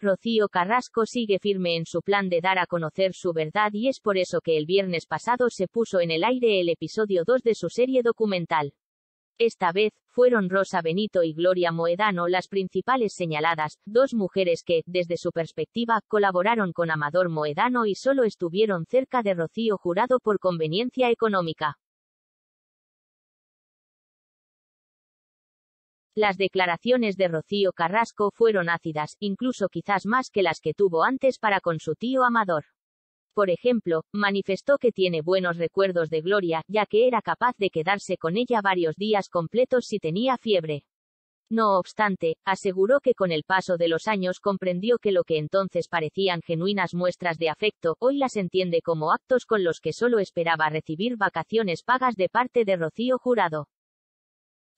Rocío Carrasco sigue firme en su plan de dar a conocer su verdad y es por eso que el viernes pasado se puso en el aire el episodio 2 de su serie documental. Esta vez, fueron Rosa Benito y Gloria Moedano las principales señaladas, dos mujeres que, desde su perspectiva, colaboraron con Amador Moedano y solo estuvieron cerca de Rocío Jurado por conveniencia económica. Las declaraciones de Rocío Carrasco fueron ácidas, incluso quizás más que las que tuvo antes para con su tío Amador. Por ejemplo, manifestó que tiene buenos recuerdos de Gloria, ya que era capaz de quedarse con ella varios días completos si tenía fiebre. No obstante, aseguró que con el paso de los años comprendió que lo que entonces parecían genuinas muestras de afecto, hoy las entiende como actos con los que solo esperaba recibir vacaciones pagas de parte de Rocío Jurado.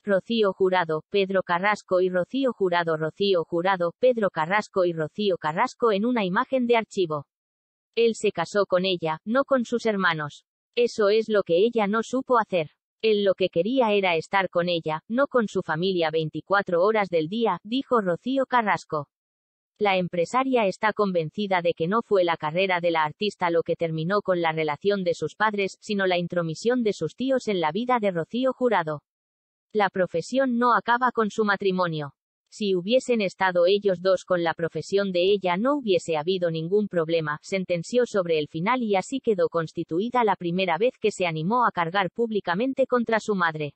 Rocío Jurado, Pedro Carrasco y Rocío Jurado Rocío Jurado, Pedro Carrasco y Rocío Carrasco en una imagen de archivo. Él se casó con ella, no con sus hermanos. Eso es lo que ella no supo hacer. Él lo que quería era estar con ella, no con su familia 24 horas del día, dijo Rocío Carrasco. La empresaria está convencida de que no fue la carrera de la artista lo que terminó con la relación de sus padres, sino la intromisión de sus tíos en la vida de Rocío Jurado. La profesión no acaba con su matrimonio. Si hubiesen estado ellos dos con la profesión de ella no hubiese habido ningún problema, sentenció sobre el final y así quedó constituida la primera vez que se animó a cargar públicamente contra su madre.